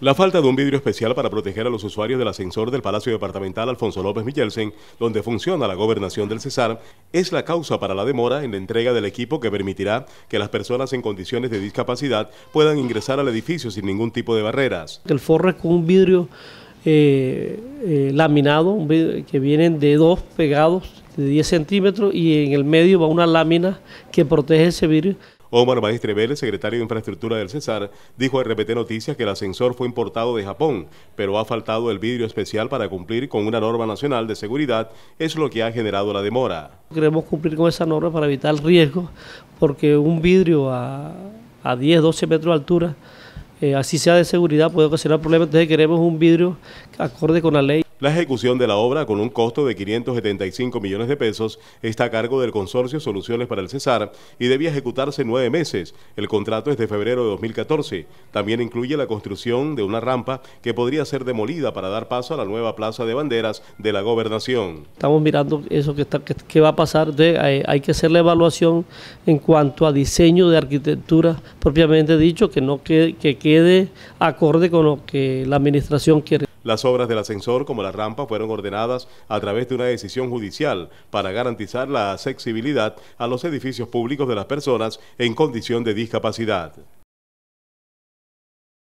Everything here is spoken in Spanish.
La falta de un vidrio especial para proteger a los usuarios del ascensor del Palacio Departamental Alfonso López Michelsen, donde funciona la gobernación del Cesar, es la causa para la demora en la entrega del equipo que permitirá que las personas en condiciones de discapacidad puedan ingresar al edificio sin ningún tipo de barreras. El forro con un vidrio eh, eh, laminado que vienen de dos pegados de 10 centímetros y en el medio va una lámina que protege ese vidrio. Omar Maestre Vélez, secretario de Infraestructura del Cesar, dijo a RPT Noticias que el ascensor fue importado de Japón, pero ha faltado el vidrio especial para cumplir con una norma nacional de seguridad, es lo que ha generado la demora. Queremos cumplir con esa norma para evitar riesgos, porque un vidrio a, a 10, 12 metros de altura eh, así sea de seguridad, puede ocasionar problemas. Entonces queremos un vidrio acorde con la ley. La ejecución de la obra, con un costo de 575 millones de pesos, está a cargo del consorcio Soluciones para el Cesar y debía ejecutarse nueve meses. El contrato es de febrero de 2014. También incluye la construcción de una rampa que podría ser demolida para dar paso a la nueva plaza de banderas de la gobernación. Estamos mirando eso que, está, que, va a pasar. Eh, hay, que hacer la evaluación en cuanto a diseño de arquitectura propiamente dicho, que no que quede acorde con lo que la administración quiere. Las obras del ascensor como la rampa fueron ordenadas a través de una decisión judicial para garantizar la accesibilidad a los edificios públicos de las personas en condición de discapacidad.